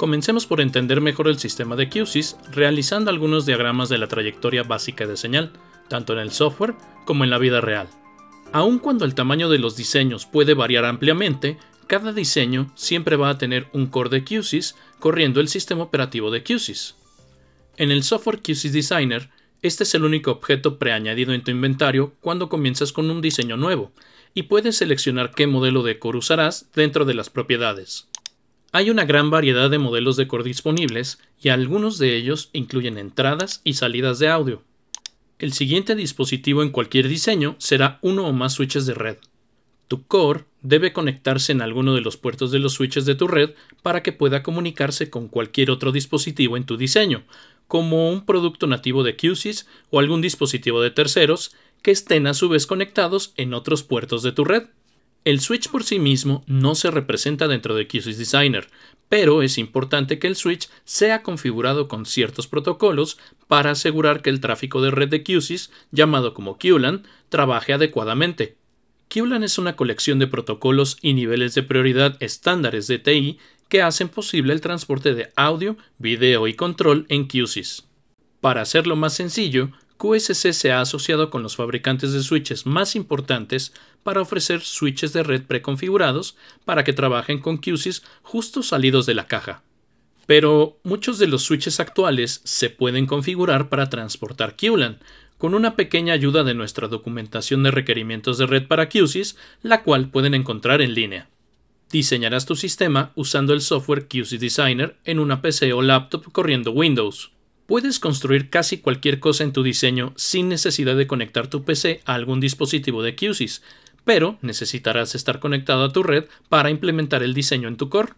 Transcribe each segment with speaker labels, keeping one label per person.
Speaker 1: Comencemos por entender mejor el sistema de QSIS realizando algunos diagramas de la trayectoria básica de señal, tanto en el software como en la vida real. Aun cuando el tamaño de los diseños puede variar ampliamente, cada diseño siempre va a tener un core de QSYS corriendo el sistema operativo de QSYS. En el software Qsis Designer, este es el único objeto preañadido en tu inventario cuando comienzas con un diseño nuevo, y puedes seleccionar qué modelo de core usarás dentro de las propiedades. Hay una gran variedad de modelos de core disponibles y algunos de ellos incluyen entradas y salidas de audio. El siguiente dispositivo en cualquier diseño será uno o más switches de red. Tu core debe conectarse en alguno de los puertos de los switches de tu red para que pueda comunicarse con cualquier otro dispositivo en tu diseño, como un producto nativo de QSYS o algún dispositivo de terceros que estén a su vez conectados en otros puertos de tu red. El switch por sí mismo no se representa dentro de QSIS Designer, pero es importante que el switch sea configurado con ciertos protocolos para asegurar que el tráfico de red de QSIS, llamado como QLAN, trabaje adecuadamente. QLAN es una colección de protocolos y niveles de prioridad estándares de TI que hacen posible el transporte de audio, video y control en QSIS. Para hacerlo más sencillo, QSC se ha asociado con los fabricantes de switches más importantes para ofrecer switches de red preconfigurados para que trabajen con QSIS justo salidos de la caja. Pero muchos de los switches actuales se pueden configurar para transportar QLAN, con una pequeña ayuda de nuestra documentación de requerimientos de red para QSIS, la cual pueden encontrar en línea. Diseñarás tu sistema usando el software QSIS Designer en una PC o laptop corriendo Windows. Puedes construir casi cualquier cosa en tu diseño sin necesidad de conectar tu PC a algún dispositivo de QSYS, pero necesitarás estar conectado a tu red para implementar el diseño en tu core.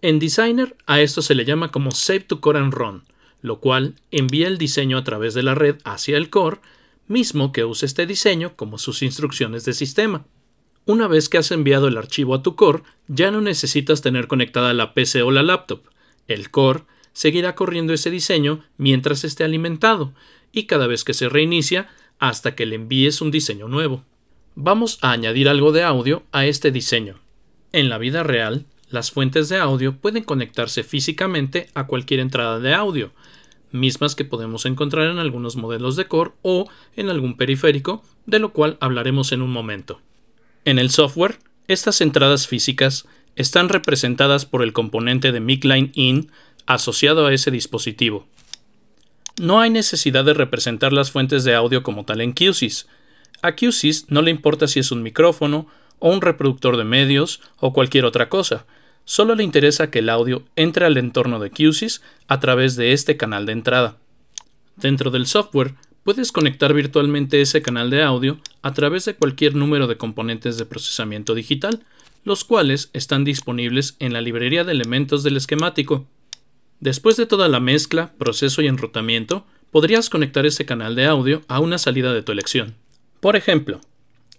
Speaker 1: En Designer, a esto se le llama como Save to Core and Run, lo cual envía el diseño a través de la red hacia el core, mismo que use este diseño como sus instrucciones de sistema. Una vez que has enviado el archivo a tu core, ya no necesitas tener conectada la PC o la laptop. El core seguirá corriendo ese diseño mientras esté alimentado y cada vez que se reinicia hasta que le envíes un diseño nuevo. Vamos a añadir algo de audio a este diseño. En la vida real, las fuentes de audio pueden conectarse físicamente a cualquier entrada de audio, mismas que podemos encontrar en algunos modelos de core o en algún periférico, de lo cual hablaremos en un momento. En el software, estas entradas físicas están representadas por el componente de micline in asociado a ese dispositivo. No hay necesidad de representar las fuentes de audio como tal en QSYS. A QSYS no le importa si es un micrófono, o un reproductor de medios, o cualquier otra cosa. Solo le interesa que el audio entre al entorno de QSYS a través de este canal de entrada. Dentro del software, puedes conectar virtualmente ese canal de audio a través de cualquier número de componentes de procesamiento digital, los cuales están disponibles en la librería de elementos del esquemático. Después de toda la mezcla, proceso y enrutamiento, podrías conectar ese canal de audio a una salida de tu elección. Por ejemplo,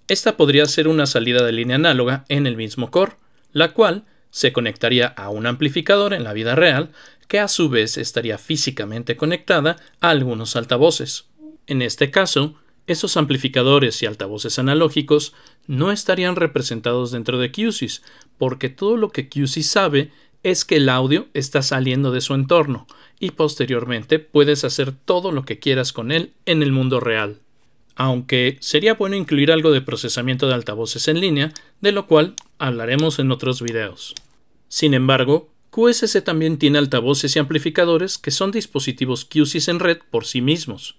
Speaker 1: esta podría ser una salida de línea análoga en el mismo core, la cual se conectaría a un amplificador en la vida real, que a su vez estaría físicamente conectada a algunos altavoces. En este caso, esos amplificadores y altavoces analógicos no estarían representados dentro de QSIS, porque todo lo que QSIS sabe es que el audio está saliendo de su entorno y posteriormente puedes hacer todo lo que quieras con él en el mundo real. Aunque sería bueno incluir algo de procesamiento de altavoces en línea, de lo cual hablaremos en otros videos. Sin embargo, QSC también tiene altavoces y amplificadores que son dispositivos Qsis en red por sí mismos.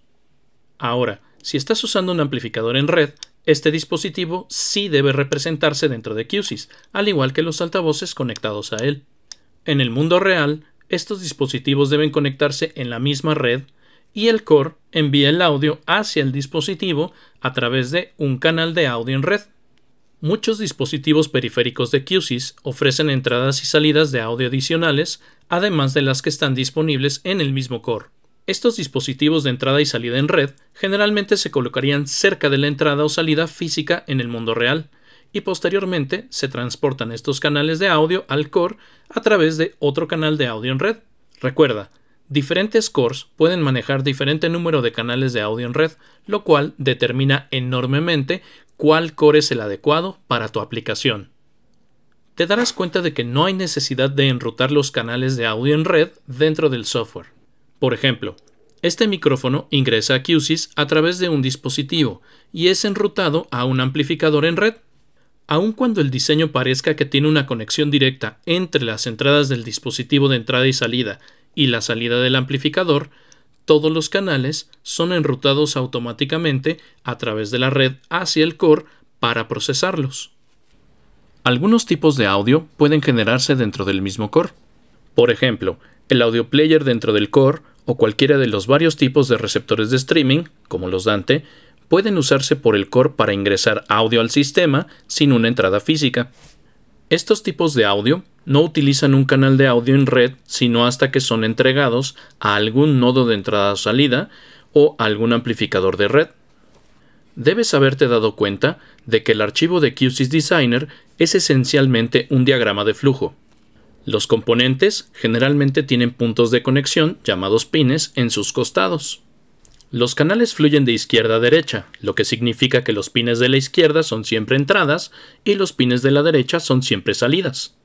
Speaker 1: Ahora, si estás usando un amplificador en red, este dispositivo sí debe representarse dentro de QSIS, al igual que los altavoces conectados a él. En el mundo real, estos dispositivos deben conectarse en la misma red y el core envía el audio hacia el dispositivo a través de un canal de audio en red. Muchos dispositivos periféricos de QSIS ofrecen entradas y salidas de audio adicionales, además de las que están disponibles en el mismo core. Estos dispositivos de entrada y salida en red generalmente se colocarían cerca de la entrada o salida física en el mundo real, y posteriormente se transportan estos canales de audio al core a través de otro canal de audio en red. Recuerda, diferentes cores pueden manejar diferente número de canales de audio en red, lo cual determina enormemente cuál core es el adecuado para tu aplicación. Te darás cuenta de que no hay necesidad de enrutar los canales de audio en red dentro del software. Por ejemplo, este micrófono ingresa a QSYS a través de un dispositivo y es enrutado a un amplificador en red Aun cuando el diseño parezca que tiene una conexión directa entre las entradas del dispositivo de entrada y salida y la salida del amplificador, todos los canales son enrutados automáticamente a través de la red hacia el core para procesarlos. Algunos tipos de audio pueden generarse dentro del mismo core. Por ejemplo, el audio player dentro del core o cualquiera de los varios tipos de receptores de streaming, como los Dante, pueden usarse por el core para ingresar audio al sistema sin una entrada física. Estos tipos de audio no utilizan un canal de audio en red sino hasta que son entregados a algún nodo de entrada o salida o algún amplificador de red. Debes haberte dado cuenta de que el archivo de QSIS Designer es esencialmente un diagrama de flujo. Los componentes generalmente tienen puntos de conexión llamados pines en sus costados. Los canales fluyen de izquierda a derecha, lo que significa que los pines de la izquierda son siempre entradas y los pines de la derecha son siempre salidas.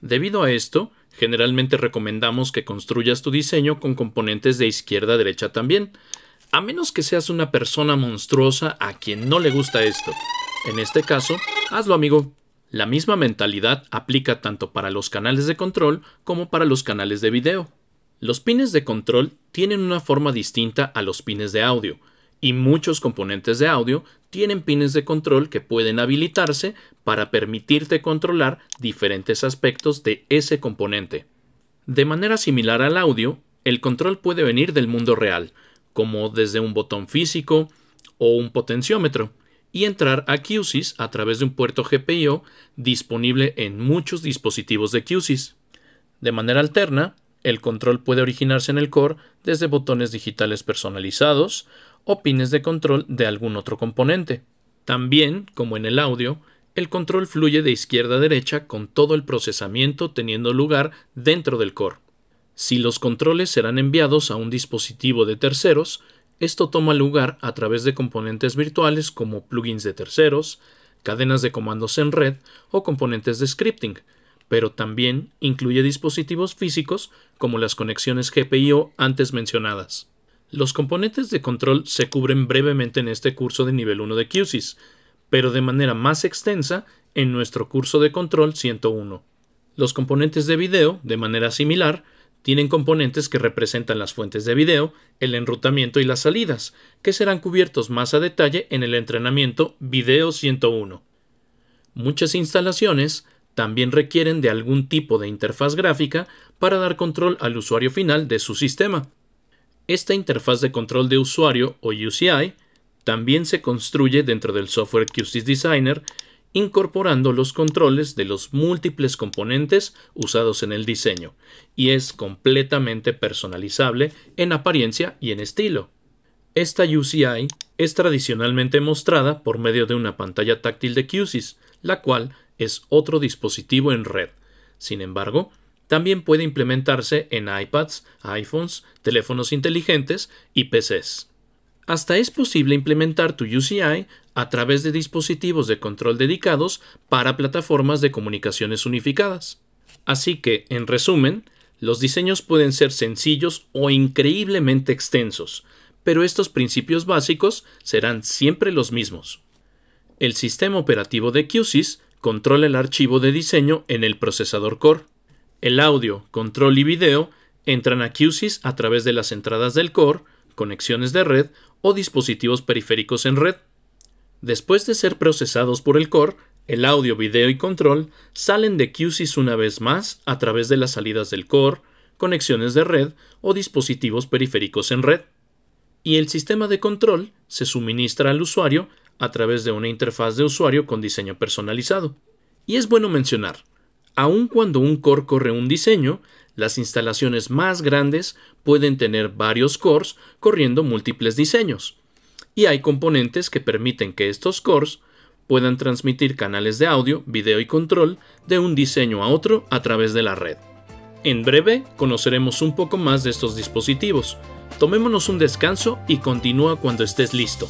Speaker 1: Debido a esto, generalmente recomendamos que construyas tu diseño con componentes de izquierda a derecha también, a menos que seas una persona monstruosa a quien no le gusta esto. En este caso, hazlo amigo. La misma mentalidad aplica tanto para los canales de control como para los canales de video. Los pines de control tienen una forma distinta a los pines de audio, y muchos componentes de audio tienen pines de control que pueden habilitarse para permitirte controlar diferentes aspectos de ese componente. De manera similar al audio, el control puede venir del mundo real, como desde un botón físico o un potenciómetro, y entrar a QSIS a través de un puerto GPIO disponible en muchos dispositivos de QSIS. De manera alterna, el control puede originarse en el core desde botones digitales personalizados o pines de control de algún otro componente. También, como en el audio, el control fluye de izquierda a derecha con todo el procesamiento teniendo lugar dentro del core. Si los controles serán enviados a un dispositivo de terceros, esto toma lugar a través de componentes virtuales como plugins de terceros, cadenas de comandos en red o componentes de scripting, pero también incluye dispositivos físicos como las conexiones GPIO antes mencionadas. Los componentes de control se cubren brevemente en este curso de nivel 1 de QSYS, pero de manera más extensa en nuestro curso de control 101. Los componentes de video, de manera similar, tienen componentes que representan las fuentes de video, el enrutamiento y las salidas, que serán cubiertos más a detalle en el entrenamiento Video 101. Muchas instalaciones también requieren de algún tipo de interfaz gráfica para dar control al usuario final de su sistema. Esta interfaz de control de usuario o UCI también se construye dentro del software QSys Designer incorporando los controles de los múltiples componentes usados en el diseño y es completamente personalizable en apariencia y en estilo. Esta UCI es tradicionalmente mostrada por medio de una pantalla táctil de QSys, la cual es otro dispositivo en red. Sin embargo, también puede implementarse en iPads, iPhones, teléfonos inteligentes y PCs. Hasta es posible implementar tu UCI a través de dispositivos de control dedicados para plataformas de comunicaciones unificadas. Así que, en resumen, los diseños pueden ser sencillos o increíblemente extensos, pero estos principios básicos serán siempre los mismos. El sistema operativo de QSYS controla el archivo de diseño en el procesador core. El audio, control y video entran a QSIS a través de las entradas del core, conexiones de red o dispositivos periféricos en red. Después de ser procesados por el core, el audio, video y control salen de QSIS una vez más a través de las salidas del core, conexiones de red o dispositivos periféricos en red. Y el sistema de control se suministra al usuario a través de una interfaz de usuario con diseño personalizado. Y es bueno mencionar, aun cuando un core corre un diseño, las instalaciones más grandes pueden tener varios cores corriendo múltiples diseños. Y hay componentes que permiten que estos cores puedan transmitir canales de audio, video y control de un diseño a otro a través de la red. En breve conoceremos un poco más de estos dispositivos. Tomémonos un descanso y continúa cuando estés listo.